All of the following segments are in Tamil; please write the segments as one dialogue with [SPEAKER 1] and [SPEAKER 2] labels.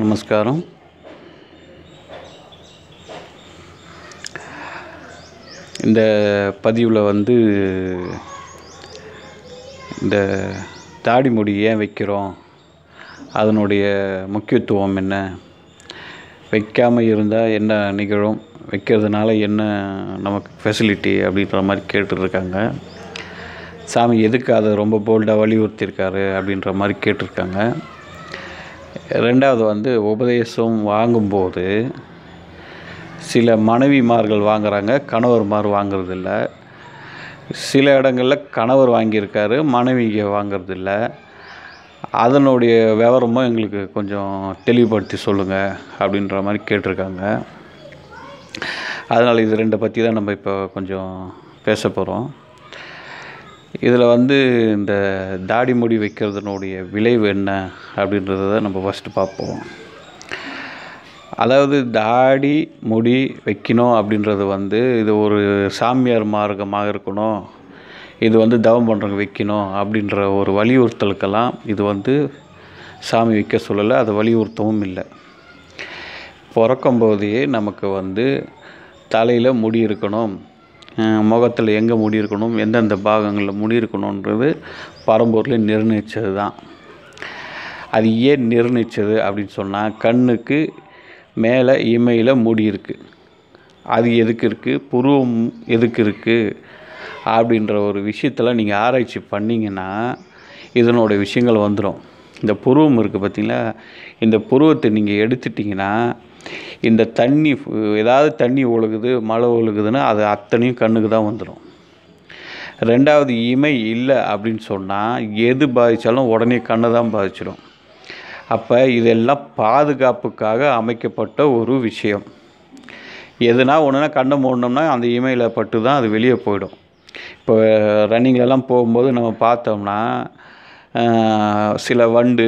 [SPEAKER 1] நமஸ்காரம் இந்த பதிவில் வந்து இந்த தாடி முடி ஏன் வைக்கிறோம் அதனுடைய முக்கியத்துவம் என்ன வைக்காமல் இருந்தால் என்ன நிகழும் வைக்கிறதுனால என்ன நமக்கு ஃபெசிலிட்டி அப்படின்ற மாதிரி கேட்டுருக்காங்க சாமி எதுக்கு அதை ரொம்ப போல்டாக வலியுறுத்தியிருக்காரு அப்படின்ற மாதிரி கேட்டிருக்காங்க ரெண்டாவது வந்து உபதேசம் வாங்கும்போது சில மனைவிமார்கள் வாங்குகிறாங்க கணவர்மார் வாங்குறதில்ல சில இடங்களில் கணவர் வாங்கியிருக்காரு மனைவிங்க இல்லை அதனுடைய விவரமும் எங்களுக்கு கொஞ்சம் தெளிவுபடுத்தி சொல்லுங்கள் அப்படின்ற மாதிரி கேட்டிருக்காங்க அதனால் இது ரெண்டை பற்றி தான் நம்ம இப்போ கொஞ்சம் பேச போகிறோம் இதில் வந்து இந்த தாடி முடி வைக்கிறதுனுடைய விளைவு என்ன அப்படின்றத தான் நம்ம ஃபஸ்ட்டு பார்ப்போம் அதாவது தாடி முடி வைக்கணும் அப்படின்றது வந்து இது ஒரு சாமியார் மார்க்கமாக இருக்கணும் இது வந்து தவம் பண்ணுறவங்க வைக்கணும் அப்படின்ற ஒரு வலியுறுத்தலுக்கெல்லாம் இது வந்து சாமி வைக்க சொல்லலை அதை வலியுறுத்தவும் இல்லை பிறக்கும்போதே நமக்கு வந்து தலையில் முடி இருக்கணும் முகத்தில் எங்கே முடி இருக்கணும் எந்தெந்த பாகங்களில் முடி இருக்கணுன்றது பரம்பூரில் நிர்ணயித்தது தான் அது ஏன் நிர்ணயித்தது அப்படின்னு சொன்னால் கண்ணுக்கு மேலே இமையில் முடி இருக்குது அது எதுக்கு இருக்குது புருவம் எதுக்கு இருக்குது அப்படின்ற ஒரு விஷயத்தில் நீங்கள் ஆராய்ச்சி பண்ணிங்கன்னா இதனுடைய விஷயங்கள் வந்துடும் இந்த புருவம் இருக்குது பார்த்திங்களா இந்த புருவத்தை நீங்கள் எடுத்துட்டிங்கன்னா இந்த தண்ணி ஏதாவது தண்ணி ஒழுகுது மழை ஒழுகுதுன்னா அது அத்தனையும் கண்ணுக்கு தான் வந்துடும் ரெண்டாவது இமை இல்லை அப்படின்னு சொன்னால் எது பாதித்தாலும் உடனே கண்ணை தான் பாதிச்சிடும் அப்போ இதெல்லாம் பாதுகாப்புக்காக அமைக்கப்பட்ட ஒரு விஷயம் எதுனா ஒன்றுனா கண்ணை மூடணும்னா அந்த இமையில் பட்டு தான் அது வெளியே போயிடும் இப்போ ரன்னிங்லலாம் போகும்போது நம்ம பார்த்தோம்னா சில வண்டு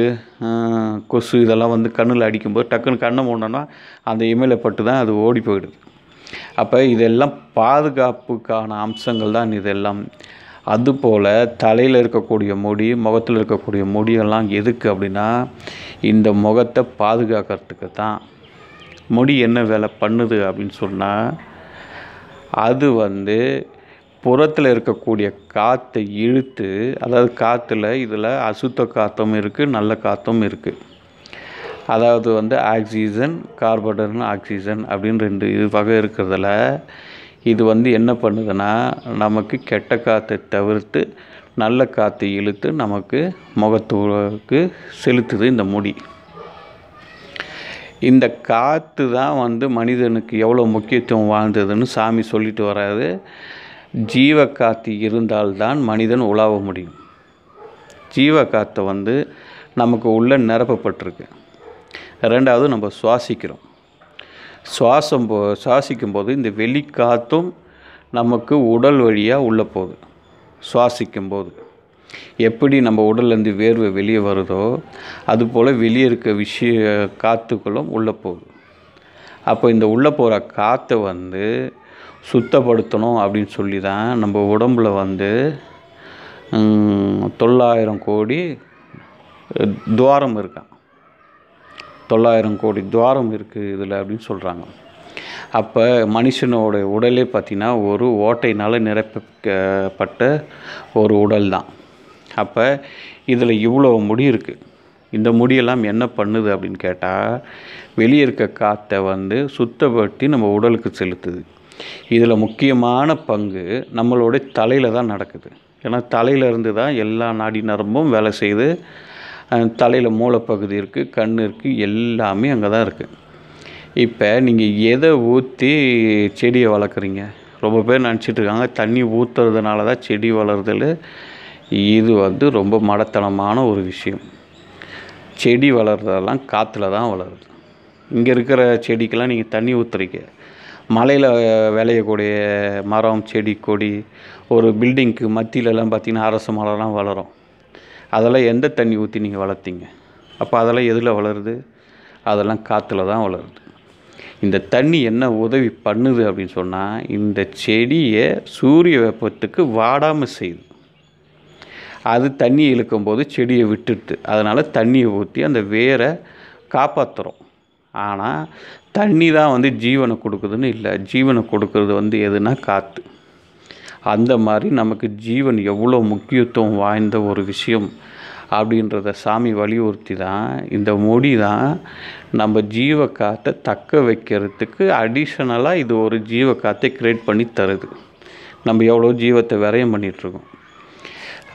[SPEAKER 1] கொசு இதெல்லாம் வந்து கண்ணில் அடிக்கும்போது டக்குன்னு கண்ணை போனோன்னா அந்த இமையில பட்டு தான் அது ஓடி போயிடுது அப்போ இதெல்லாம் பாதுகாப்புக்கான அம்சங்கள் தான் இதெல்லாம் அதுபோல் தலையில் இருக்கக்கூடிய முடி முகத்தில் இருக்கக்கூடிய முடியெல்லாம் எதுக்கு அப்படின்னா இந்த முகத்தை பாதுகாக்கிறதுக்கு தான் முடி என்ன வேலை பண்ணுது அப்படின்னு சொன்னால் அது வந்து புறத்தில் இருக்கக்கூடிய காற்றை இழுத்து அதாவது காற்றுல இதில் அசுத்த காற்றும் இருக்குது நல்ல காற்றும் இருக்குது அதாவது வந்து ஆக்சிஜன் கார்பன் ஆக்சிஜன் அப்படின்னு ரெண்டு இது வகை இருக்கிறதுல இது வந்து என்ன பண்ணுதுன்னா நமக்கு கெட்ட காற்றை தவிர்த்து நல்ல காற்றை இழுத்து நமக்கு முகத்துக்கு செலுத்துது இந்த முடி இந்த காற்று தான் வந்து மனிதனுக்கு எவ்வளோ முக்கியத்துவம் வாழ்ந்ததுன்னு சாமி சொல்லிட்டு வராது ஜீவக்காத்தி இருந்தால்தான் மனிதன் உலாவ முடியும் ஜீவக்காற்று வந்து நமக்கு உள்ளே நிரப்பப்பட்டிருக்கு ரெண்டாவது நம்ம சுவாசிக்கிறோம் சுவாசம் போ சுவாசிக்கும் போது இந்த வெளிக்காத்தும் நமக்கு உடல் வழியாக உள்ளே போகுது சுவாசிக்கும் போது எப்படி நம்ம உடல்லேருந்து வேர்வை வெளியே வருதோ அதுபோல் வெளியே இருக்க விஷய காற்றுக்களும் உள்ளே போகுது அப்போ இந்த உள்ளே போகிற காற்று வந்து சுத்தப்படுத்தணும் அப்படின்னு சொல்லி தான் நம்ம உடம்பில் வந்து தொள்ளாயிரம் கோடி துவாரம் இருக்கான் தொள்ளாயிரம் கோடி துவாரம் இருக்குது இதில் அப்படின்னு சொல்கிறாங்க அப்போ மனுஷனோட உடலே பார்த்திங்கன்னா ஒரு ஓட்டையினால் நிரப்பிக்கப்பட்ட ஒரு உடல் தான் அப்போ இதில் இவ்வளோ முடி இருக்குது இந்த முடியெல்லாம் என்ன பண்ணுது அப்படின்னு கேட்டால் வெளியே இருக்க காற்றை வந்து சுத்தப்படுத்தி நம்ம உடலுக்கு செலுத்துது இதில் முக்கியமான பங்கு நம்மளோட தலையில் தான் நடக்குது ஏன்னா தலையிலேருந்து தான் எல்லா நாடி நரம்பும் வேலை செய்து தலையில் மூளைப்பகுதி இருக்குது கண் இருக்குது எல்லாமே அங்கே தான் இருக்குது இப்போ நீங்கள் எதை ஊற்றி செடியை வளர்க்குறீங்க ரொம்ப பேர் நினச்சிட்ருக்காங்க தண்ணி ஊற்றுறதுனால தான் செடி வளருதல் இது வந்து ரொம்ப மடத்தனமான ஒரு விஷயம் செடி வளர்றதெல்லாம் காற்றுல தான் வளருது இங்கே இருக்கிற செடிக்கெல்லாம் நீங்கள் தண்ணி ஊற்றுறீங்க மலையில் விளையக்கூடிய மரம் செடி கொடி ஒரு பில்டிங்க்கு மத்தியிலலாம் பார்த்திங்கன்னா அரச மலைலாம் வளரும் அதெல்லாம் எந்த தண்ணி ஊற்றி நீங்கள் வளர்த்திங்க அப்போ அதெல்லாம் எதில் வளருது அதெல்லாம் காற்றுல தான் வளருது இந்த தண்ணி என்ன உதவி பண்ணுது அப்படின்னு சொன்னால் இந்த செடியை சூரிய வெப்பத்துக்கு வாடாமல் செய்யுது அது தண்ணி இழுக்கும்போது செடியை விட்டுட்டு அதனால் தண்ணியை ஊற்றி அந்த வேரை காப்பாற்றுறோம் ஆனால் தண்ணி தான் வந்து ஜீவனை கொடுக்குதுன்னு இல்லை ஜீவனை கொடுக்கறது வந்து எதுனா காற்று அந்த மாதிரி நமக்கு ஜீவன் எவ்வளோ முக்கியத்துவம் வாய்ந்த ஒரு விஷயம் அப்படின்றத சாமி வலியுறுத்தி தான் இந்த மொழி தான் நம்ம ஜீவ காற்றை தக்க வைக்கிறதுக்கு அடிஷனலாக இது ஒரு ஜீவ காற்றை க்ரியேட் பண்ணி தருது நம்ம எவ்வளோ ஜீவத்தை விரயம் பண்ணிகிட்ருக்கோம்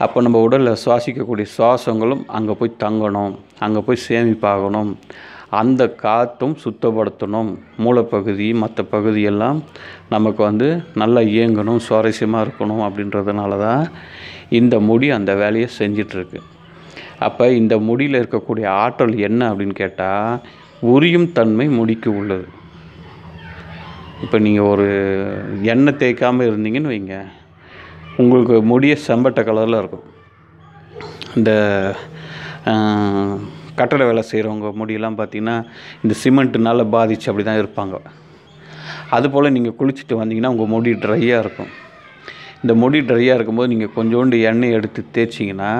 [SPEAKER 1] அப்போ நம்ம உடலில் சுவாசிக்கக்கூடிய சுவாசங்களும் அங்கே போய் தங்கணும் அங்கே போய் சேமிப்பாகணும் அந்த காற்றும் சுத்தப்படுத்தணும் மூலப்பகுதி மற்ற பகுதியெல்லாம் நமக்கு வந்து நல்லா இயங்கணும் சுவாரஸ்யமாக இருக்கணும் அப்படின்றதுனால தான் இந்த முடி அந்த வேலையை செஞ்சிட்ருக்கு அப்போ இந்த முடியில் இருக்கக்கூடிய ஆற்றல் என்ன அப்படின்னு கேட்டால் உரியும் தன்மை முடிக்கு உள்ளது இப்போ நீங்கள் ஒரு எண்ணெய் தேய்க்காமல் இருந்தீங்கன்னு வைங்க உங்களுக்கு முடிய செம்பட்டை கலரில் இருக்கும் இந்த கட்டட வேலை செய்கிறவங்க முடியெல்லாம் பார்த்திங்கன்னா இந்த சிமெண்ட்டுனால் பாதிச்சு அப்படி தான் இருப்பாங்க அதுபோல் நீங்கள் குளிச்சுட்டு வந்தீங்கன்னா உங்கள் முடி ட்ரையாக இருக்கும் இந்த முடி ட்ரையாக இருக்கும்போது நீங்கள் கொஞ்சோண்டு எண்ணெய் எடுத்து தேய்ச்சிங்கன்னா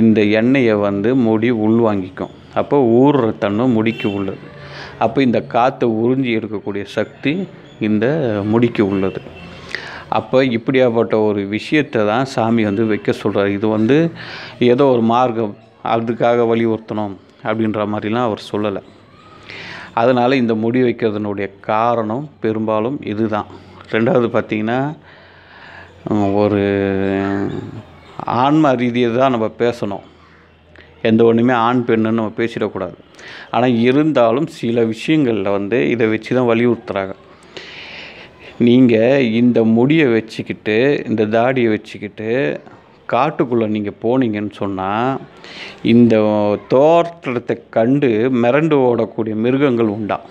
[SPEAKER 1] இந்த எண்ணெயை வந்து முடி உள்வாங்கிக்கும் அப்போ ஊறுற தன்னும் முடிக்கு உள்ளது அப்போ இந்த காற்றை உறிஞ்சி எடுக்கக்கூடிய சக்தி இந்த முடிக்கு உள்ளது அப்போ இப்படியாப்பட்ட ஒரு விஷயத்தை தான் சாமி வந்து வைக்க சொல்கிறார் இது வந்து ஏதோ ஒரு மார்க்கம் அதுக்காக வலியுறுத்தணும் அப்படின்ற மாதிரிலாம் அவர் சொல்லலை அதனால் இந்த முடி வைக்கிறதுனுடைய காரணம் பெரும்பாலும் இதுதான் ரெண்டாவது பார்த்திங்கன்னா ஒரு ஆன்ம ரீதியை தான் நம்ம பேசணும் எந்த ஒன்றுமே ஆண் பெண்ணுன்னு நம்ம பேசிடக்கூடாது ஆனால் இருந்தாலும் சில விஷயங்களில் வந்து இதை வச்சு தான் வலியுறுத்துகிறாங்க நீங்கள் இந்த முடியை வச்சுக்கிட்டு இந்த தாடியை வச்சுக்கிட்டு காட்டுக்குள்ளே நீங்கள் போனீங்கன்னு சொன்னால் இந்த தோற்றத்தை கண்டு மிரண்டு ஓடக்கூடிய மிருகங்கள் உண்டாம்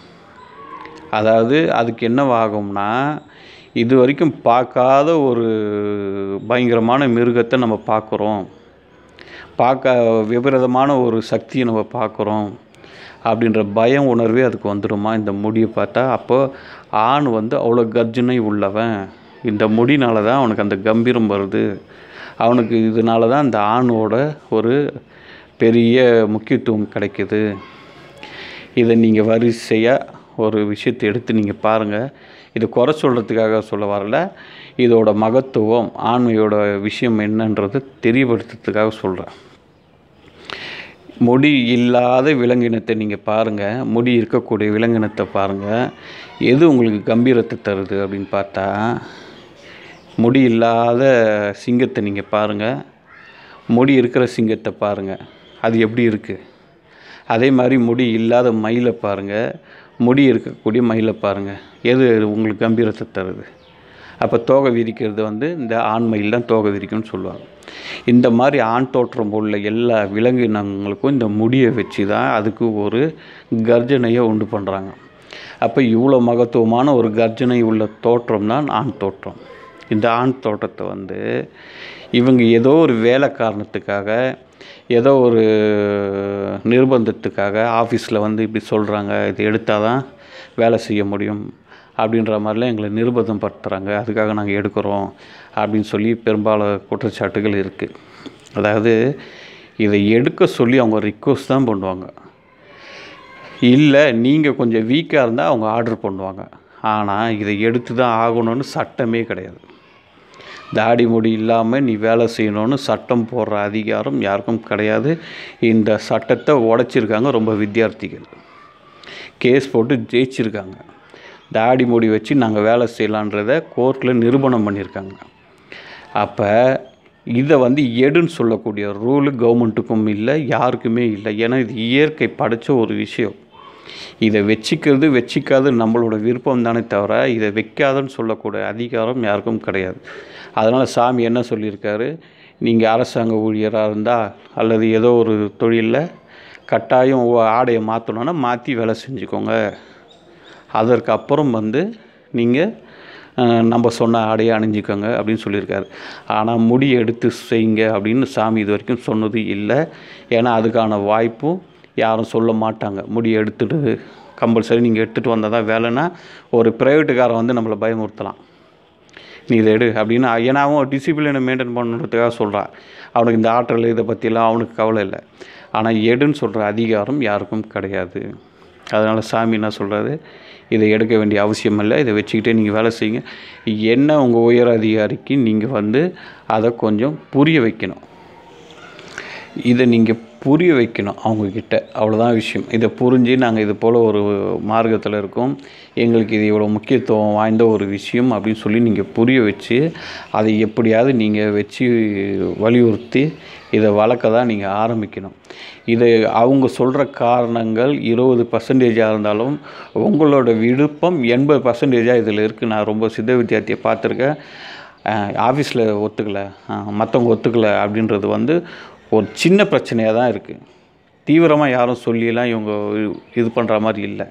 [SPEAKER 1] அதாவது அதுக்கு என்னவாகும்னா இது வரைக்கும் பார்க்காத ஒரு பயங்கரமான மிருகத்தை நம்ம பார்க்குறோம் பார்க்க விபரீதமான ஒரு சக்தியை நம்ம பார்க்குறோம் அப்படின்ற பயம் உணர்வே அதுக்கு வந்துடுமா இந்த முடியை பார்த்தா அப்போ ஆண் வந்து அவ்வளோ கர்ஜனை உள்ளவன் இந்த முடினால தான் அவனுக்கு அந்த கம்பீரம் வருது அவனுக்கு இதனால தான் இந்த ஆணோட ஒரு பெரிய முக்கியத்துவம் கிடைக்கிது இதை நீங்கள் வரிசையாக ஒரு விஷயத்தை எடுத்து நீங்கள் பாருங்கள் இது குறை சொல்கிறதுக்காக சொல்ல வரல இதோட மகத்துவம் ஆண்மையோட விஷயம் என்னன்றது தெரியப்படுத்துறதுக்காக சொல்கிறேன் முடி இல்லாத விலங்கினத்தை நீங்கள் பாருங்கள் முடி இருக்கக்கூடிய விலங்கினத்தை பாருங்கள் எது உங்களுக்கு கம்பீரத்தை தருது அப்படின்னு பார்த்தா முடி இல்லாத சிங்கத்தை நீங்கள் பாருங்கள் முடி இருக்கிற சிங்கத்தை பாருங்கள் அது எப்படி இருக்குது அதே மாதிரி முடி இல்லாத மயிலை பாருங்கள் முடி இருக்கக்கூடிய மயிலை பாருங்கள் எது உங்களுக்கு கம்பீரத்தை தருது அப்போ தோகை விரிக்கிறது வந்து இந்த ஆண் மயில் தான் தோகை விரிக்கும்னு சொல்லுவாங்க இந்த மாதிரி ஆண் தோற்றம் உள்ள எல்லா விலங்கினங்களுக்கும் இந்த முடியை வச்சு தான் அதுக்கு ஒரு கர்ஜனையை உண்டு பண்ணுறாங்க அப்போ இவ்வளோ மகத்துவமான ஒரு கர்ஜனை உள்ள தோற்றம் தான் ஆண் தோற்றம் இந்த ஆண் தோட்டத்தை வந்து இவங்க ஏதோ ஒரு வேலை காரணத்துக்காக ஏதோ ஒரு நிர்பந்தத்துக்காக ஆஃபீஸில் வந்து இப்படி சொல்கிறாங்க இது எடுத்தால் தான் வேலை செய்ய முடியும் அப்படின்ற மாதிரிலாம் எங்களை நிர்பந்தம் படுத்துகிறாங்க அதுக்காக நாங்கள் எடுக்கிறோம் அப்படின்னு சொல்லி பெரும்பாலும் குற்றச்சாட்டுகள் இருக்குது அதாவது இதை எடுக்க சொல்லி அவங்க ரிக்வஸ்ட் தான் பண்ணுவாங்க இல்லை நீங்கள் கொஞ்சம் வீக்காக இருந்தால் அவங்க ஆர்டர் பண்ணுவாங்க ஆனால் இதை எடுத்து தான் ஆகணும்னு சட்டமே கிடையாது தாடி மொழி இல்லாமல் நீ வேலை செய்யணும்னு சட்டம் போடுற அதிகாரம் யாருக்கும் கிடையாது இந்த சட்டத்தை உடச்சிருக்காங்க ரொம்ப வித்தியார்த்திகள் கேஸ் போட்டு ஜெயிச்சிருக்காங்க தாடி மொழி வச்சு நாங்கள் வேலை செய்யலான்றத கோர்ட்டில் நிரூபணம் பண்ணியிருக்காங்க அப்போ இதை வந்து எடுன்னு சொல்லக்கூடிய ரூலு கவர்மெண்ட்டுக்கும் இல்லை யாருக்குமே இல்லை ஏன்னா இது இயற்கை படைத்த ஒரு விஷயம் இதை வச்சுக்கிறது வச்சுக்காது நம்மளோட விருப்பம் தானே தவிர இதை வைக்காதுன்னு சொல்லக்கூடிய அதிகாரம் யாருக்கும் கிடையாது அதனால் சாமி என்ன சொல்லியிருக்காரு நீங்கள் அரசாங்க ஊழியராக இருந்தால் அல்லது ஏதோ ஒரு தொழிலில் கட்டாயம் ஆடையை மாற்றணுன்னா மாற்றி வேலை செஞ்சுக்கோங்க அதற்கு அப்புறம் வந்து நீங்கள் நம்ம சொன்ன ஆடையை அணிஞ்சிக்கோங்க அப்படின்னு சொல்லியிருக்காரு ஆனால் முடி எடுத்து செய்யுங்க அப்படின்னு சாமி இது வரைக்கும் சொன்னது இல்லை ஏன்னா அதுக்கான வாய்ப்பும் யாரும் சொல்ல மாட்டாங்க முடியை எடுத்துட்டு கம்பல்சரி நீங்கள் எடுத்துகிட்டு வந்தால் தான் வேலைன்னா ஒரு ப்ரைவேட்டுக்காரன் வந்து நம்மளை பயமுறுத்தலாம் நீ இதை எடு அப்படின்னு ஏன்னா அவன் டிசிப்ளினை மெயின்டைன் பண்ணுறதுக்காக சொல்கிறான் அவனுக்கு இந்த ஆற்றல் இதை பற்றிலாம் அவனுக்கு கவலை இல்லை ஆனால் எடுன்னு சொல்கிற அதிகாரம் யாருக்கும் கிடையாது அதனால் சாமி என்ன சொல்கிறது இதை எடுக்க வேண்டிய அவசியம் இல்லை இதை வச்சுக்கிட்டே நீங்கள் வேலை செய்யுங்க என்ன உங்கள் உயர் அதிகாரிக்கு நீங்கள் வந்து அதை கொஞ்சம் புரிய வைக்கணும் இதை நீங்கள் புரிய வைக்கணும் அவங்கக்கிட்ட அவ்வளோதான் விஷயம் இதை புரிஞ்சு நாங்கள் இது போல் ஒரு மார்க்கத்தில் இருக்கோம் எங்களுக்கு இது இவ்வளோ முக்கியத்துவம் வாய்ந்த ஒரு விஷயம் அப்படின்னு சொல்லி நீங்கள் புரிய வச்சு அதை எப்படியாவது நீங்கள் வச்சு வலியுறுத்தி இதை வளர்க்க தான் நீங்கள் ஆரம்பிக்கணும் இதை அவங்க சொல்கிற காரணங்கள் இருபது பர்சன்டேஜாக இருந்தாலும் உங்களோட விருப்பம் எண்பது பர்சன்டேஜாக இதில் இருக்குது நான் ரொம்ப சித்த வித்தியார்த்தியை பார்த்துருக்கேன் ஆஃபீஸில் ஒத்துக்கலை மற்றவங்க ஒத்துக்கலை அப்படின்றது வந்து ஒரு சின்ன பிரச்சனையாக தான் இருக்குது தீவிரமாக யாரும் சொல்லிலாம் இவங்க இது பண்ணுற மாதிரி இல்லை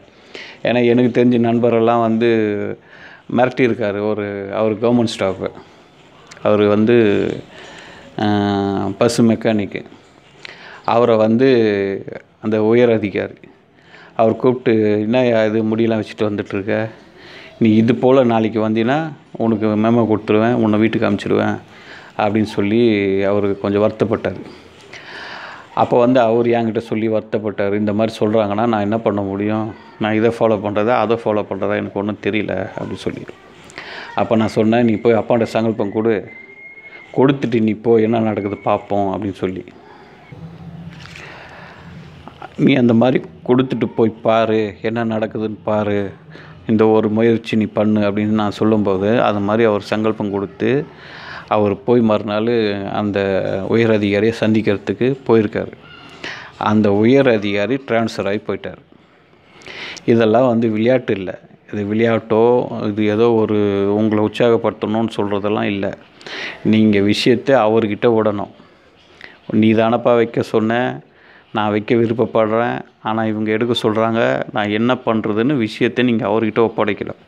[SPEAKER 1] ஏன்னா எனக்கு தெரிஞ்ச நண்பரெல்லாம் வந்து மிரட்டியிருக்கார் ஒரு அவர் கவர்மெண்ட் ஸ்டாஃபு அவர் வந்து பஸ்ஸு மெக்கானிக்கு அவரை வந்து அந்த உயர் அதிகாரி அவர் கூப்பிட்டு என்ன இது முடியெல்லாம் வச்சுட்டு வந்துட்டுருக்க நீ இது போல் நாளைக்கு வந்தீங்கன்னா உனக்கு மெமோ கொடுத்துருவேன் உன்னை வீட்டுக்கு அமுச்சிடுவேன் அப்படின்னு சொல்லி அவருக்கு கொஞ்சம் வருத்தப்பட்டார் அப்போ வந்து அவர் என்கிட்ட சொல்லி வருத்தப்பட்டார் இந்த மாதிரி சொல்கிறாங்கன்னா நான் என்ன பண்ண முடியும் நான் இதை ஃபாலோ பண்ணுறதா அதை ஃபாலோ பண்ணுறதா எனக்கு ஒன்றும் தெரியல அப்படின்னு சொல்லிடுவேன் அப்போ நான் சொன்னேன் நீ போய் அப்பாண்ட சங்கல்பம் கொடு கொடுத்துட்டு நீ போய் என்ன நடக்குது பார்ப்போம் அப்படின்னு சொல்லி நீ அந்த மாதிரி கொடுத்துட்டு போய் பாரு என்ன நடக்குதுன்னு பாரு இந்த ஒரு முயற்சி நீ பண்ணு அப்படின்னு நான் சொல்லும்போது அது மாதிரி அவர் சங்கல்பம் கொடுத்து அவர் போய் மறுநாள் அந்த உயர் அதிகாரியை சந்திக்கிறதுக்கு போயிருக்காரு அந்த உயர் அதிகாரி டிரான்ஸ்ஃபர் ஆகி போயிட்டார் இதெல்லாம் வந்து விளையாட்டு இல்லை இது விளையாட்டோ இது ஏதோ ஒரு உங்களை உற்சாகப்படுத்தணும்னு சொல்கிறதெல்லாம் இல்லை நீங்கள் விஷயத்தை அவர்கிட்ட விடணும் நீ தானப்பா வைக்க சொன்னேன் நான் வைக்க விருப்பப்படுறேன் ஆனால் இவங்க எடுக்க சொல்கிறாங்க நான் என்ன பண்ணுறதுன்னு விஷயத்தை நீங்கள் அவர்கிட்ட ஒப்படைக்கலாம்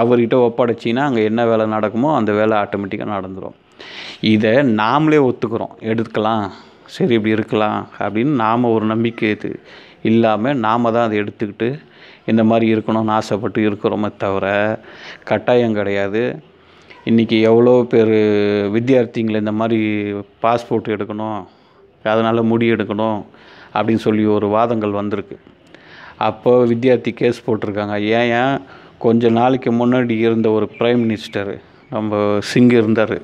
[SPEAKER 1] அவர்கிட்ட ஒப்படைச்சின்னா அங்கே என்ன வேலை நடக்குமோ அந்த வேலை ஆட்டோமேட்டிக்காக நடந்துடும் இதை நாமளே ஒத்துக்கிறோம் எடுத்துக்கலாம் சரி இப்படி இருக்கலாம் அப்படின்னு நாம் ஒரு நம்பிக்கை இது இல்லாமல் நாம் தான் அதை எடுத்துக்கிட்டு இந்த மாதிரி இருக்கணும்னு ஆசைப்பட்டு இருக்கிறோமே தவிர கட்டாயம் கிடையாது இன்றைக்கி எவ்வளோ பேர் வித்தியார்த்திங்களை இந்த மாதிரி பாஸ்போர்ட் எடுக்கணும் அதனால் முடி எடுக்கணும் அப்படின்னு சொல்லி ஒரு வாதங்கள் வந்திருக்கு அப்போ வித்தியார்த்தி கேஸ் போட்டிருக்காங்க ஏன் ஏன் கொஞ்ச நாளைக்கு முன்னாடி இருந்த ஒரு பிரைம் மினிஸ்டர் நம்ம சிங் இருந்தார்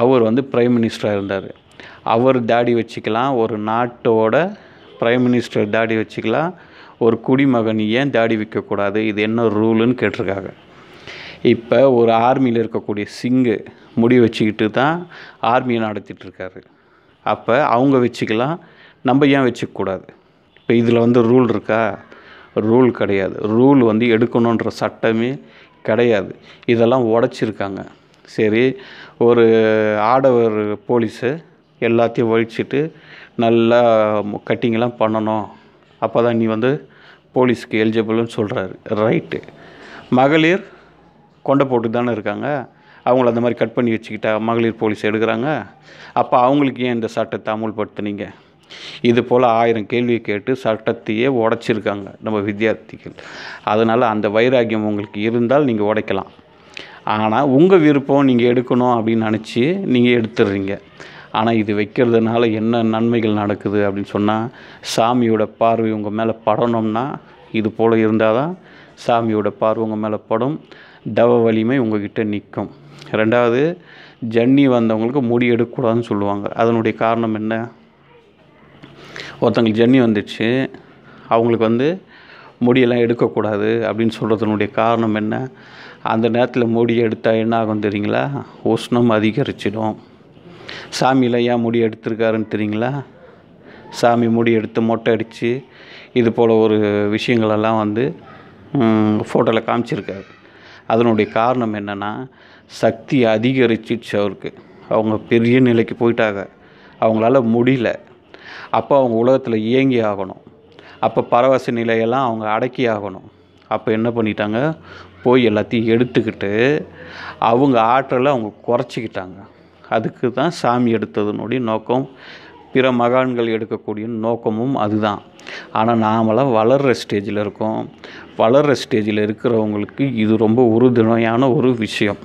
[SPEAKER 1] அவர் வந்து பிரைம் மினிஸ்டராக இருந்தார் அவர் தாடி வச்சுக்கலாம் ஒரு நாட்டோட பிரைம் மினிஸ்டர் தாடி வச்சுக்கலாம் ஒரு குடிமகன் ஏன் தாடி வைக்கக்கூடாது இது என்ன ரூலுன்னு கேட்டிருக்காங்க இப்போ ஒரு ஆர்மியில் இருக்கக்கூடிய சிங்கு முடி வச்சுக்கிட்டு தான் ஆர்மியை நடத்திட்டுருக்காரு அப்போ அவங்க வச்சுக்கலாம் நம்ம ஏன் வச்சுக்கக்கூடாது இப்போ இதில் வந்து ரூல் இருக்கா ரூல் கிடையாது ரூல் வந்து எடுக்கணுன்ற சட்டமே கிடையாது இதெல்லாம் உடச்சிருக்காங்க சரி ஒரு ஆடவர் போலீஸு எல்லாத்தையும் ஒழிச்சிட்டு நல்லா கட்டிங்கெலாம் பண்ணணும் அப்போ தான் நீ வந்து போலீஸ்க்கு எலிஜிபிள்னு சொல்கிறாரு ரைட்டு மகளிர் கொண்டை போட்டு தானே இருக்காங்க அவங்கள அந்த மாதிரி கட் பண்ணி வச்சுக்கிட்டா மகளிர் போலீஸ் எடுக்கிறாங்க அப்போ அவங்களுக்கு ஏன் இந்த சட்டத்தை அமுல்படுத்துனீங்க இது போல் ஆயிரம் கேள்வி கேட்டு சட்டத்தையே உடைச்சிருக்காங்க நம்ம வித்தியார்த்திகள் அதனால் அந்த வைராக்கியம் உங்களுக்கு இருந்தால் நீங்கள் உடைக்கலாம் ஆனால் உங்கள் விருப்பம் நீங்கள் எடுக்கணும் அப்படின்னு நினச்சி நீங்கள் எடுத்துடுறீங்க ஆனால் இது வைக்கிறதுனால என்ன நன்மைகள் நடக்குது அப்படின்னு சொன்னால் சாமியோட பார்வை உங்கள் மேலே படணும்னா இது போல் இருந்தால் தான் சாமியோட பார்வை உங்கள் மேலே படும் தவ வலிமை கிட்டே நிற்கும் ரெண்டாவது ஜன்னி வந்தவங்களுக்கு முடி எடுக்கக்கூடாதுன்னு சொல்லுவாங்க அதனுடைய காரணம் என்ன ஒருத்தவங்களுக்கு ஜன்னி வந்துச்சு அவங்களுக்கு வந்து முடியெல்லாம் எடுக்கக்கூடாது அப்படின்னு சொல்கிறதுனுடைய காரணம் என்ன அந்த நேரத்தில் முடி எடுத்தால் என்ன ஆகும் தெரியுங்களா உஷ்ணம் அதிகரிச்சிடும் சாமியில் ஏன் முடி எடுத்திருக்காருன்னு தெரியுங்களா சாமி முடி எடுத்து மொட்டை அடித்து இது போல் ஒரு விஷயங்களெல்லாம் வந்து ஃபோட்டோவில் காமிச்சிருக்காரு அதனுடைய காரணம் என்னென்னா சக்தி அதிகரிச்சிச்சு அவருக்கு அவங்க பெரிய நிலைக்கு போயிட்டாங்க அவங்களால முடியல அப்போ அவங்க உலகத்தில் இயங்கி ஆகணும் அப்போ பரவச நிலையெல்லாம் அவங்க அடக்கி ஆகணும் அப்போ என்ன பண்ணிட்டாங்க போய் எல்லாத்தையும் எடுத்துக்கிட்டு அவங்க ஆற்றலை அவங்க குறைச்சிக்கிட்டாங்க அதுக்கு தான் சாமி எடுத்ததுனுடைய நோக்கம் பிற மகான்கள் எடுக்கக்கூடிய நோக்கமும் அதுதான் ஆனால் நாமெல்லாம் வளர்கிற ஸ்டேஜில் இருக்கோம் வளர்கிற ஸ்டேஜில் இருக்கிறவங்களுக்கு இது ரொம்ப உறுதுணையான ஒரு விஷயம்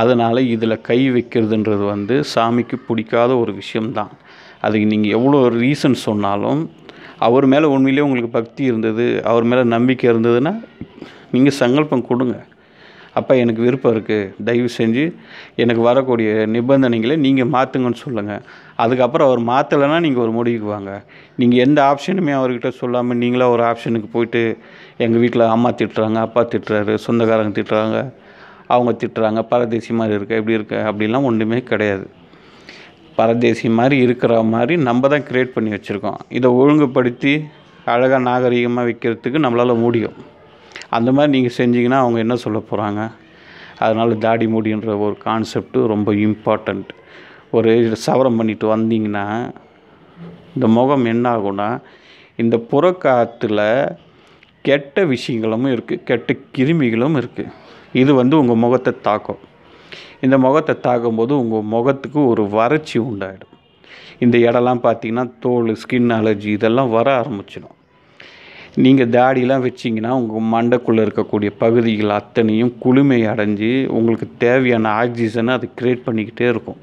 [SPEAKER 1] அதனால் இதில் கை வைக்கிறதுன்றது வந்து சாமிக்கு பிடிக்காத ஒரு விஷயம்தான் அதுக்கு நீங்கள் எவ்வளோ ரீசன் சொன்னாலும் அவர் மேலே உண்மையிலே உங்களுக்கு பக்தி இருந்தது அவர் மேலே நம்பிக்கை இருந்ததுன்னா நீங்கள் சங்கல்பம் கொடுங்க அப்போ எனக்கு விருப்பம் இருக்குது தயவு செஞ்சு எனக்கு வரக்கூடிய நிபந்தனைகளை நீங்கள் மாற்றுங்கன்னு சொல்லுங்கள் அதுக்கப்புறம் அவர் மாற்றலைன்னா நீங்கள் ஒரு முடிவுக்கு வாங்க நீங்கள் எந்த ஆப்ஷனுமே அவர்கிட்ட சொல்லாமல் நீங்களாக ஒரு ஆப்ஷனுக்கு போயிட்டு எங்கள் வீட்டில் அம்மா திட்டுறாங்க அப்பா திட்டுறாரு சொந்தக்காரங்க திட்டுறாங்க அவங்க திட்டுறாங்க பரதேசி மாதிரி இருக்க இப்படி இருக்க அப்படிலாம் ஒன்றுமே கிடையாது பரதேசி மாதிரி இருக்கிற மாதிரி நம்ம தான் க்ரியேட் பண்ணி வச்சுருக்கோம் இதை ஒழுங்குபடுத்தி அழகாக நாகரிகமாக வைக்கிறதுக்கு நம்மளால் முடியும் அந்த மாதிரி நீங்கள் செஞ்சிங்கன்னா அவங்க என்ன சொல்ல போகிறாங்க அதனால் தாடி மூடின்ற ஒரு கான்செப்ட்டு ரொம்ப இம்பார்ட்டண்ட் ஒரு சவரம் பண்ணிட்டு வந்தீங்கன்னா இந்த முகம் என்ன ஆகும்னா இந்த புறக்காத்தில் கெட்ட விஷயங்களும் இருக்குது கெட்ட கிருமிகளும் இருக்குது இது வந்து உங்கள் முகத்தை தாக்கும் இந்த முகத்தை தாக்கும்போது உங்கள் முகத்துக்கு ஒரு வறட்சி உண்டாயிடும் இந்த இடம்லாம் பார்த்தீங்கன்னா தோல் ஸ்கின் அலர்ஜி இதெல்லாம் வர ஆரம்பிச்சிடும் நீங்கள் தாடிலாம் வச்சிங்கன்னா உங்கள் மண்டைக்குள்ளே இருக்கக்கூடிய பகுதிகள் அத்தனையும் குளுமை அடைஞ்சு உங்களுக்கு தேவையான ஆக்சிஜனை அது க்ரியேட் பண்ணிக்கிட்டே இருக்கும்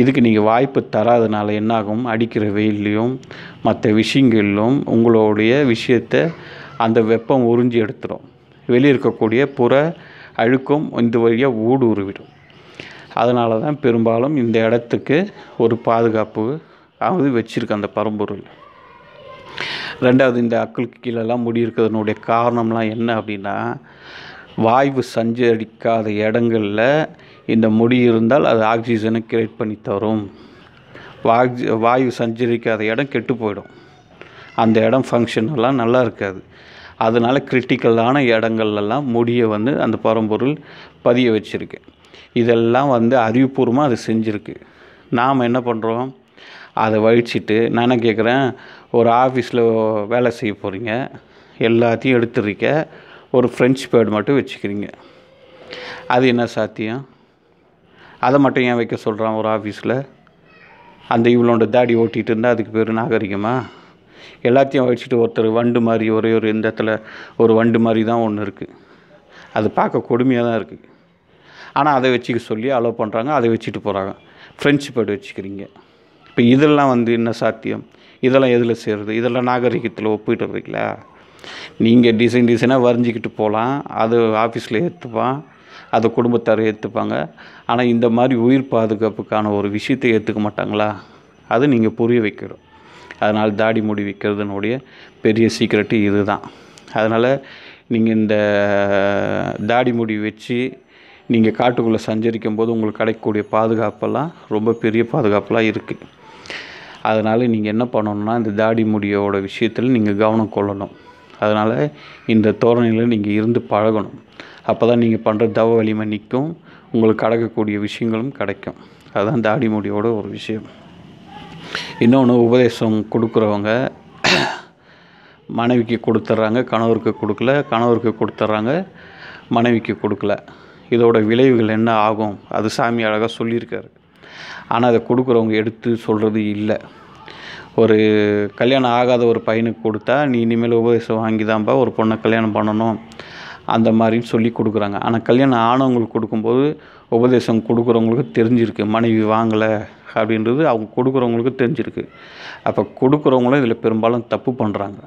[SPEAKER 1] இதுக்கு நீங்கள் வாய்ப்பு தராதனால என்னாகும் அடிக்கிற வெயில்லையும் மற்ற விஷயங்களிலும் உங்களுடைய விஷயத்தை அந்த வெப்பம் உறிஞ்சி எடுத்துடும் வெளியே இருக்கக்கூடிய புற அழுக்கம் இந்த வழியாக ஊடுருவிடும் அதனால தான் பெரும்பாலும் இந்த இடத்துக்கு ஒரு பாதுகாப்பு அது வச்சுருக்கு அந்த பரம்பொருள் ரெண்டாவது இந்த அக்களுக்கு கீழெல்லாம் முடி இருக்கிறதுனுடைய காரணம்லாம் என்ன அப்படின்னா வாய்வு சஞ்சரிக்காத இடங்களில் இந்த முடி இருந்தால் அது ஆக்சிஜனை கிரியேட் பண்ணி தரும் வாக்ஜி வாயு சஞ்சரிக்காத இடம் கெட்டு போயிடும் அந்த இடம் ஃபங்க்ஷன் எல்லாம் நல்லா இருக்காது அதனால் கிரிட்டிக்கலான இடங்கள்லாம் முடியை வந்து அந்த பரம்பொருள் பதிய வச்சுருக்கேன் இதெல்லாம் வந்து அறிவுபூர்வமாக அது செஞ்சுருக்கு நாம் என்ன பண்ணுறோம் அதை வழிச்சிட்டு நான் என்ன கேட்குறேன் ஒரு ஆஃபீஸில் வேலை செய்ய போகிறீங்க எல்லாத்தையும் எடுத்துருக்க ஒரு ஃப்ரெஞ்ச் பேர்டு மட்டும் வச்சுக்கிறீங்க அது என்ன சாத்தியம் அதை மட்டும் ஏன் வைக்க சொல்கிறான் ஒரு ஆஃபீஸில் அந்த இவ்வளோண்ட தாடி ஓட்டிகிட்டு இருந்தால் அதுக்கு பேர் நாகரிகமா எல்லாத்தையும் வச்சுட்டு ஒருத்தர் வண்டு மாதிரி ஒரே ஒரு இந்த இடத்துல ஒரு வண்டு மாதிரி தான் ஒன்று இருக்குது அது பார்க்க கொடுமையாக தான் இருக்குது ஆனால் அதை வச்சுக்க சொல்லி அலோவ் பண்ணுறாங்க அதை வச்சுட்டு போகிறாங்க ஃப்ரெண்ட்ஷிப் எப்படி வச்சுக்கிறீங்க இப்போ இதெல்லாம் வந்து என்ன சாத்தியம் இதெல்லாம் எதில் சேருது இதெல்லாம் நாகரிகத்தில் ஒப்பிட்டு இருக்கீங்களா நீங்கள் டிசைன் டிசைனாக வரைஞ்சிக்கிட்டு போகலாம் அது ஆஃபீஸில் ஏற்றுப்பான் அதை குடும்பத்தார் ஏற்றுப்பாங்க ஆனால் இந்த மாதிரி உயிர் பாதுகாப்புக்கான ஒரு விஷயத்தை ஏற்றுக்க மாட்டாங்களா அது நீங்கள் புரிய வைக்கிறோம் அதனால் தாடி முடி வைக்கிறதுனுடைய பெரிய சீக்ரெட்டு இது தான் அதனால் நீங்கள் இந்த தாடி முடி வச்சு நீங்கள் காட்டுக்குள்ளே சஞ்சரிக்கும் போது உங்களுக்கு கிடைக்கக்கூடிய பாதுகாப்பெல்லாம் ரொம்ப பெரிய பாதுகாப்பெல்லாம் இருக்குது அதனால் நீங்கள் என்ன பண்ணணும்னா இந்த தாடி முடியோட விஷயத்தில் நீங்கள் கவனம் கொள்ளணும் அதனால் இந்த தோரணையில் நீங்கள் இருந்து பழகணும் அப்போ தான் நீங்கள் பண்ணுற தவ வலிமை நிற்கும் உங்களுக்கு கடக்கக்கூடிய விஷயங்களும் கிடைக்கும் அதுதான் தாடி முடியோட ஒரு விஷயம் இன்னொன்று உபதேசம் கொடுக்குறவங்க மனைவிக்கு கொடுத்துட்றாங்க கணவருக்கு கொடுக்கல கணவருக்கு கொடுத்துட்றாங்க மனைவிக்கு கொடுக்கல இதோட விளைவுகள் என்ன ஆகும் அது சாமி அழகாக சொல்லியிருக்காரு ஆனால் அதை கொடுக்குறவங்க எடுத்து சொல்கிறது இல்லை ஒரு கல்யாணம் ஆகாத ஒரு பையனுக்கு கொடுத்தா நீ இனிமேல் உபதேசம் வாங்கி தான்ப்பா ஒரு பொண்ணை கல்யாணம் பண்ணணும் அந்த மாதிரின்னு சொல்லி கொடுக்குறாங்க ஆனால் கல்யாணம் ஆனவங்களுக்கு கொடுக்கும்போது உபதேசம் கொடுக்குறவங்களுக்கு தெரிஞ்சிருக்கு மனைவி வாங்கலை அப்படின்றது அவங்க கொடுக்குறவங்களுக்கு தெரிஞ்சிருக்கு அப்போ கொடுக்குறவங்களும் இதில் பெரும்பாலும் தப்பு பண்ணுறாங்க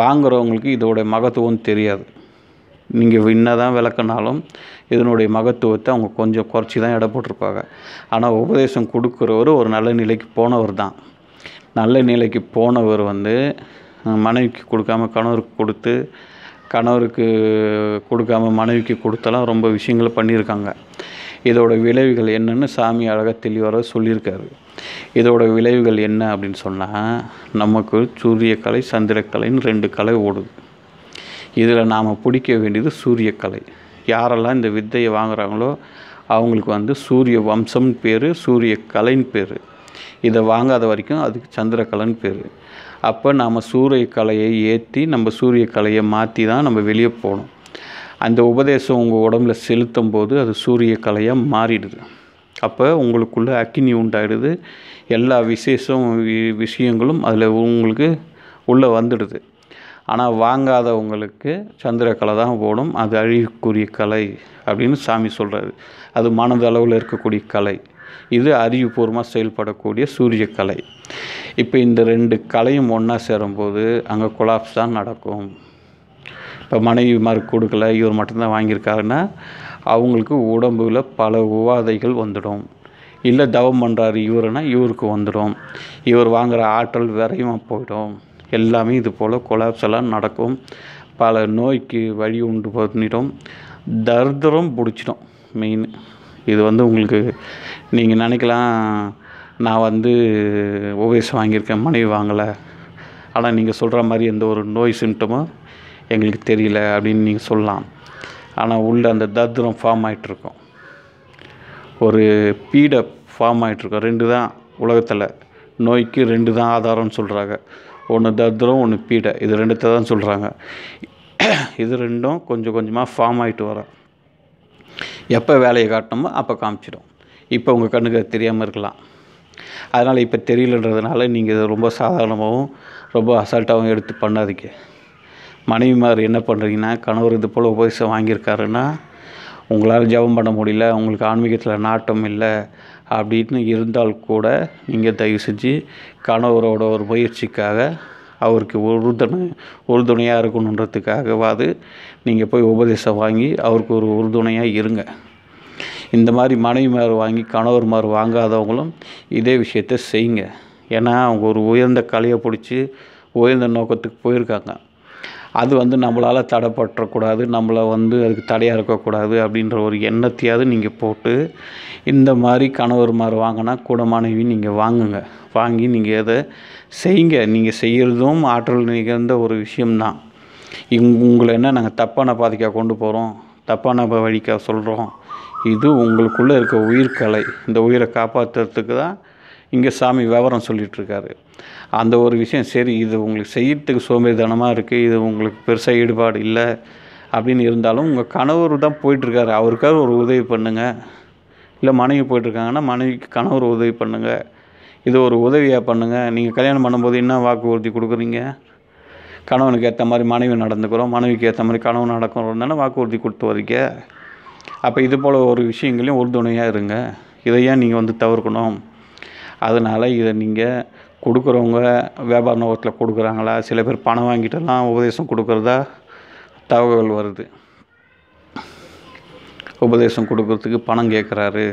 [SPEAKER 1] வாங்குறவங்களுக்கு இதோட மகத்துவம் தெரியாது நீங்கள் என்ன தான் விளக்குனாலும் இதனுடைய மகத்துவத்தை அவங்க கொஞ்சம் குறைச்சி தான் இட போட்டிருப்பாங்க ஆனால் உபதேசம் கொடுக்குறவர் ஒரு நல்ல நிலைக்கு போனவர் தான் நல்ல நிலைக்கு போனவர் வந்து மனைவிக்கு கொடுக்காம கணவருக்கு கொடுத்து கணவருக்கு கொடுக்காம மனைவிக்கு கொடுத்தலாம் ரொம்ப விஷயங்களை பண்ணியிருக்காங்க இதோட விளைவுகள் என்னன்னு சாமி அழகாக தெளிவாக சொல்லியிருக்காரு இதோட விளைவுகள் என்ன அப்படின்னு சொன்னால் நமக்கு சூரியக்கலை சந்திரக்கலைன்னு ரெண்டு கலை ஓடுது இதில் நாம் பிடிக்க வேண்டியது சூரியக்கலை யாரெல்லாம் இந்த வித்தையை வாங்குகிறாங்களோ அவங்களுக்கு வந்து சூரிய வம்சம்னு பேர் சூரிய கலைன்னு பேர் இதை வாங்காத வரைக்கும் அதுக்கு சந்திரக்கலைன்னு பேர் அப்போ நாம் சூரிய கலையை ஏற்றி நம்ம சூரிய கலையை மாற்றி தான் நம்ம வெளியே போகணும் அந்த உபதேசம் உங்கள் உடம்புல செலுத்தும் போது அது சூரிய கலையாக மாறிடுது அப்போ உங்களுக்குள்ளே அக்கினி உண்டாயிடுது எல்லா விசேஷம் விஷயங்களும் அதில் உங்களுக்கு உள்ளே வந்துடுது ஆனால் வாங்காதவங்களுக்கு சந்திரக்கலை தான் போடும் அது அழிவுக்குரிய கலை அப்படின்னு சாமி சொல்கிறாரு அது மனதளவில் இருக்கக்கூடிய கலை இது அறிவுபூர்வமாக செயல்படக்கூடிய சூரிய கலை இப்போ இந்த ரெண்டு கலையும் ஒன்றா சேரும்போது அங்கே குலாப்ஸ் தான் நடக்கும் இப்போ மனைவி மாதிரி கொடுக்கல இவர் மட்டும்தான் வாங்கியிருக்காருன்னா அவங்களுக்கு உடம்புல பல உபாதைகள் வந்துடும் இல்லை தவம் பண்ணுறாரு இவருன்னா இவருக்கு வந்துடும் இவர் வாங்குகிற ஆற்றல் விரைவாக போயிடும் எல்லாமே இது போல் கொலாப்ஸ் எல்லாம் நடக்கும் பல நோய்க்கு வழி உண்டு பண்ணிடும் தர்தரம் பிடிச்சிடும் மெயின் இது வந்து உங்களுக்கு நீங்கள் நினைக்கலாம் நான் வந்து ஓவேஸ் வாங்கியிருக்கேன் மனைவி வாங்கலை ஆனால் நீங்கள் சொல்கிற மாதிரி எந்த ஒரு நோய் சிம்டமும் எங்களுக்கு தெரியல அப்படின்னு நீங்கள் சொல்லலாம் ஆனால் உள்ளே அந்த தத்ரம் ஃபார்ம் ஆகிட்டுருக்கோம் ஒரு பீடப் ஃபார்ம் ஆகிட்டுருக்கோம் ரெண்டு தான் உலகத்தில் நோய்க்கு ரெண்டு தான் ஆதாரம்னு சொல்கிறாங்க ஒன்று தத்ரம் ஒன்று பீடை இது ரெண்டுத்தை தான் சொல்கிறாங்க இது ரெண்டும் கொஞ்சம் கொஞ்சமாக ஃபார்ம் ஆகிட்டு வரோம் எப்போ வேலையை காட்டணுமோ அப்போ காமிச்சிடும் இப்போ உங்கள் கண்ணுக்கு தெரியாமல் இருக்கலாம் அதனால் இப்போ தெரியலன்றதுனால நீங்கள் இதை ரொம்ப சாதாரணமாகவும் ரொம்ப அசால்ட்டாகவும் எடுத்து பண்ணாதீங்க மனைவிமார் என்ன பண்ணுறீங்கன்னா கணவர் இது போல் உபதேசம் வாங்கியிருக்காருன்னா உங்களால் ஜபம் பண்ண முடியல உங்களுக்கு ஆன்மீகத்தில் நாட்டம் இல்லை அப்படின்னு இருந்தால் கூட நீங்கள் தயவு செஞ்சு கணவரோட ஒரு முயற்சிக்காக அவருக்கு உறுதுணை உறுதுணையாக இருக்கணுன்றதுக்காகவாது நீங்கள் போய் உபதேசம் வாங்கி அவருக்கு ஒரு உறுதுணையாக இருங்க இந்த மாதிரி மனைவிமார் வாங்கி கணவர்மார் வாங்காதவங்களும் இதே விஷயத்த செய்யுங்க ஏன்னா அவங்க ஒரு உயர்ந்த கலையை பிடிச்சி உயர்ந்த நோக்கத்துக்கு போயிருக்காங்க அது வந்து நம்மளால் தடைப்பட்டுறக்கூடாது நம்மளை வந்து அதுக்கு தடையாக இருக்கக்கூடாது அப்படின்ற ஒரு எண்ணத்தையாவது நீங்கள் போட்டு இந்த மாதிரி கணவர்மார் வாங்கினா கூட மனைவி நீங்கள் வாங்குங்க வாங்கி நீங்கள் அதை செய்யுங்க நீங்கள் செய்கிறதும் ஆற்றல் நிகழ்ந்த ஒரு விஷயம்தான் உங்களை என்ன நாங்கள் தப்பான பாதிக்காக கொண்டு போகிறோம் தப்பான வழிக்காக சொல்கிறோம் இது உங்களுக்குள்ளே இருக்க உயிர்கலை இந்த உயிரை காப்பாற்றுறதுக்கு தான் இங்கே சாமி விவரம் சொல்லிகிட்ருக்காரு அந்த ஒரு விஷயம் சரி இது உங்களுக்கு செய்யறதுக்கு சோம்பேறித்தனமாக இருக்குது இது உங்களுக்கு பெருசாக ஈடுபாடு இல்லை அப்படின்னு இருந்தாலும் உங்கள் கணவர் தான் போயிட்டுருக்காரு அவருக்காக ஒரு உதவி பண்ணுங்கள் இல்லை மனைவி போயிட்டுருக்காங்கன்னா மனைவிக்கு கணவர் உதவி பண்ணுங்கள் இது ஒரு உதவியாக பண்ணுங்கள் நீங்கள் கல்யாணம் பண்ணும்போது என்ன வாக்குறுதி கொடுக்குறீங்க கணவனுக்கு ஏற்ற மாதிரி மனைவி நடந்துக்கிறோம் மனைவிக்கு ஏற்ற மாதிரி கணவன் நடக்கிறோம் தானே வாக்குறுதி கொடுத்து வரீங்க அப்போ இது போல் ஒரு விஷயங்களையும் உறுதுணையாக இருங்க இதையே நீங்கள் வந்து தவிர்க்கணும் அதனால் இதை நீங்கள் கொடுக்குறவங்க வியாபார நோக்கத்தில் கொடுக்குறாங்களா சில பேர் பணம் வாங்கிட்டெல்லாம் உபதேசம் கொடுக்குறதா தகவல் வருது உபதேசம் கொடுக்குறதுக்கு பணம் கேட்குறாரு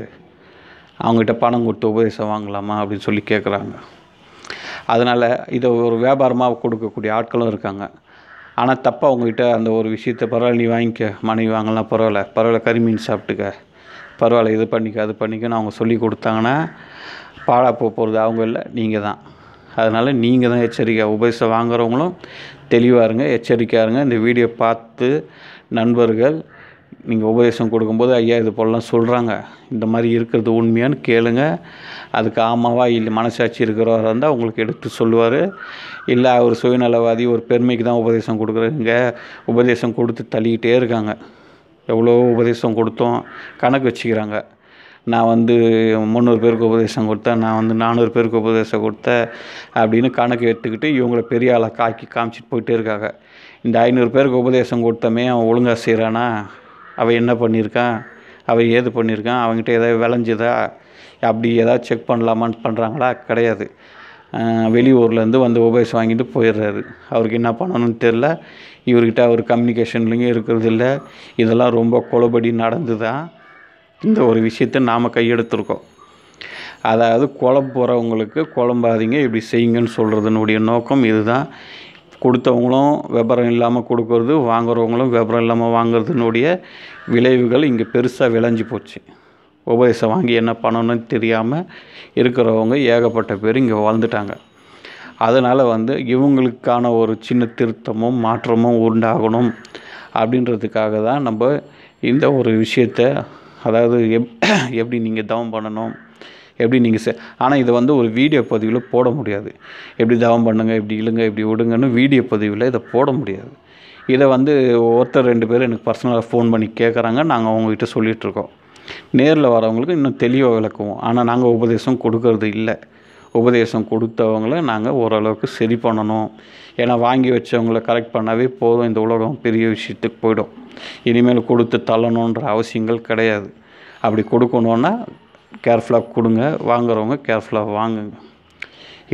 [SPEAKER 1] அவங்ககிட்ட பணம் கொடுத்து உபதேசம் வாங்கலாமா அப்படின்னு சொல்லி கேட்குறாங்க அதனால் இதை ஒரு வியாபாரமாக கொடுக்கக்கூடிய ஆட்களும் இருக்காங்க ஆனால் தப்பாக அவங்ககிட்ட அந்த ஒரு விஷயத்த பரவாயில்ல நீ வாங்கிக்க மனைவி வாங்கலாம் பரவாயில்ல பரவாயில்ல மீன் சாப்பிட்டுக்க பரவாயில்ல இது பண்ணிக்க அது பண்ணிக்கன்னு அவங்க சொல்லி கொடுத்தாங்கன்னா பாழாக போக போகிறது அவங்க இல்லை நீங்கள் தான் அதனால் நீங்கள் தான் எச்சரிக்கை உபயசம் வாங்குகிறவங்களும் தெளிவாக இருங்க எச்சரிக்கையாக இருங்க இந்த வீடியோ பார்த்து நண்பர்கள் நீங்கள் உபதேசம் கொடுக்கும்போது ஐயா இது போலலாம் சொல்கிறாங்க இந்த மாதிரி இருக்கிறது உண்மையான்னு கேளுங்க அதுக்கு ஆமாவா இல்லை மனசாட்சி இருக்கிறவராக இருந்தால் உங்களுக்கு எடுத்து சொல்லுவார் இல்லை அவர் சுயநலவாதி ஒரு பெருமைக்கு தான் உபதேசம் கொடுக்குறாங்க உபதேசம் கொடுத்து தள்ளிக்கிட்டே இருக்காங்க எவ்வளோ உபதேசம் கொடுத்தோம் கணக்கு வச்சுக்கிறாங்க நான் வந்து முந்நூறு பேருக்கு உபதேசம் கொடுத்தேன் நான் வந்து நானூறு பேருக்கு உபதேசம் கொடுத்தேன் அப்படின்னு கணக்கு எடுத்துக்கிட்டு இவங்கள பெரிய ஆளை காக்கி காமிச்சிட்டு போயிட்டே இருக்காங்க இந்த ஐநூறு பேருக்கு உபதேசம் கொடுத்தமே அவன் ஒழுங்காக செய்கிறானா அவன் என்ன பண்ணியிருக்கான் அவன் ஏது பண்ணியிருக்கான் அவங்ககிட்ட ஏதாவது விளைஞ்சுதா அப்படி ஏதாவது செக் பண்ணலாமான்னு பண்ணுறாங்களா கிடையாது வெளியூர்லேருந்து வந்து உபதேசம் வாங்கிட்டு போயிடுறாரு அவருக்கு என்ன பண்ணணும்னு தெரில இவர்கிட்ட அவர் கம்யூனிகேஷன்லேயும் இருக்கிறது இல்லை இதெல்லாம் ரொம்ப குளறுபடி நடந்து தான் இந்த ஒரு விஷயத்தை நாம் கையெடுத்துருக்கோம் அதாவது போகிறவங்களுக்கு குழம்பாதீங்க இப்படி செய்யுங்கன்னு சொல்கிறதுனுடைய நோக்கம் இதுதான் கொடுத்தவங்களும் விபரம் இல்லாமல் கொடுக்கறது வாங்குறவங்களும் விபரம் இல்லாமல் வாங்குறதுனுடைய விளைவுகள் இங்கே பெருசாக விளைஞ்சு போச்சு உபதேசம் வாங்கி என்ன பண்ணணும்னு தெரியாமல் இருக்கிறவங்க ஏகப்பட்ட பேர் இங்கே வாழ்ந்துட்டாங்க அதனால் வந்து இவங்களுக்கான ஒரு சின்ன திருத்தமும் மாற்றமும் உண்டாகணும் அப்படின்றதுக்காக தான் நம்ம இந்த ஒரு விஷயத்தை அதாவது எப் எப்படி நீங்கள் தவம் பண்ணணும் எப்படி நீங்கள் செ ஆனால் இதை வந்து ஒரு வீடியோ பதிவில் போட முடியாது எப்படி தவம் பண்ணுங்கள் இப்படி இழுங்க இப்படி விடுங்கன்னு வீடியோ பதிவில் இதை போட முடியாது இதை வந்து ஒருத்தர் ரெண்டு பேர் எனக்கு பர்சனலாக ஃபோன் பண்ணி கேட்குறாங்க நாங்கள் அவங்ககிட்ட சொல்லிகிட்ருக்கோம் நேரில் வரவங்களுக்கு இன்னும் தெளிவாக விளக்குவோம் ஆனால் நாங்கள் உபதேசம் கொடுக்கறது இல்லை உபதேசம் கொடுத்தவங்கள நாங்கள் ஓரளவுக்கு சரி பண்ணணும் ஏன்னா வாங்கி வச்சவங்களை கரெக்ட் பண்ணவே போதும் இந்த உலகம் பெரிய விஷயத்துக்கு போயிடும் இனிமேல் கொடுத்து தள்ளணுன்ற அவசியங்கள் கிடையாது அப்படி கொடுக்கணுன்னா கேர்ஃபுல்லாக கொடுங்க வாங்குறவங்க கேர்ஃபுல்லாக வாங்குங்க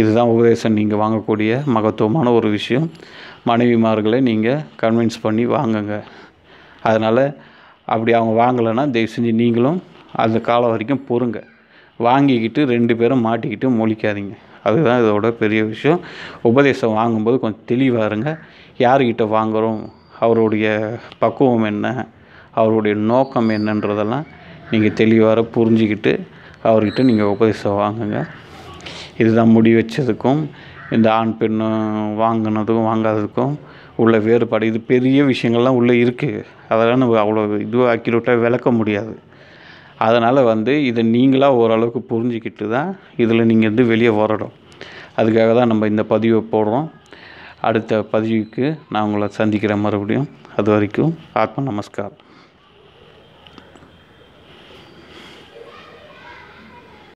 [SPEAKER 1] இதுதான் உபதேசம் நீங்கள் வாங்கக்கூடிய மகத்துவமான ஒரு விஷயம் மனைவிமார்களை நீங்கள் கன்வின்ஸ் பண்ணி வாங்குங்க அதனால் அப்படி அவங்க வாங்கலைன்னா தயவு செஞ்சு நீங்களும் அந்த காலம் வரைக்கும் பொறுங்க வாங்கிக்கிட்டு ரெண்டு பேரும் மாட்டிக்கிட்டு மொழிக்காதீங்க அதுதான் இதோட பெரிய விஷயம் உபதேசம் வாங்கும்போது கொஞ்சம் தெளிவாக இருங்க யார்கிட்ட வாங்குகிறோம் அவருடைய பக்குவம் என்ன அவருடைய நோக்கம் என்னன்றதெல்லாம் நீங்கள் தெளிவாக புரிஞ்சுக்கிட்டு அவர்கிட்ட நீங்கள் உபதேசம் வாங்குங்க இதுதான் முடி வச்சதுக்கும் இந்த ஆண் பெண் வாங்கினதும் வாங்காததுக்கும் உள்ள வேறுபாடு இது பெரிய விஷயங்கள்லாம் உள்ளே இருக்குது அதெல்லாம் நம்ம அவ்வளோ இதுவாக அக்யூரேட்டாக விளக்க முடியாது அதனால் வந்து இதை நீங்களாக ஓரளவுக்கு புரிஞ்சிக்கிட்டு தான் இதில் நீங்கள் வந்து வெளியே வரணும் அதுக்காக தான் நம்ம இந்த பதிவை போடுறோம் அடுத்த பதிவுக்கு நான் உங்களை சந்திக்கிறேன் மறுபடியும் அது வரைக்கும் ஆத்ம நமஸ்காரம்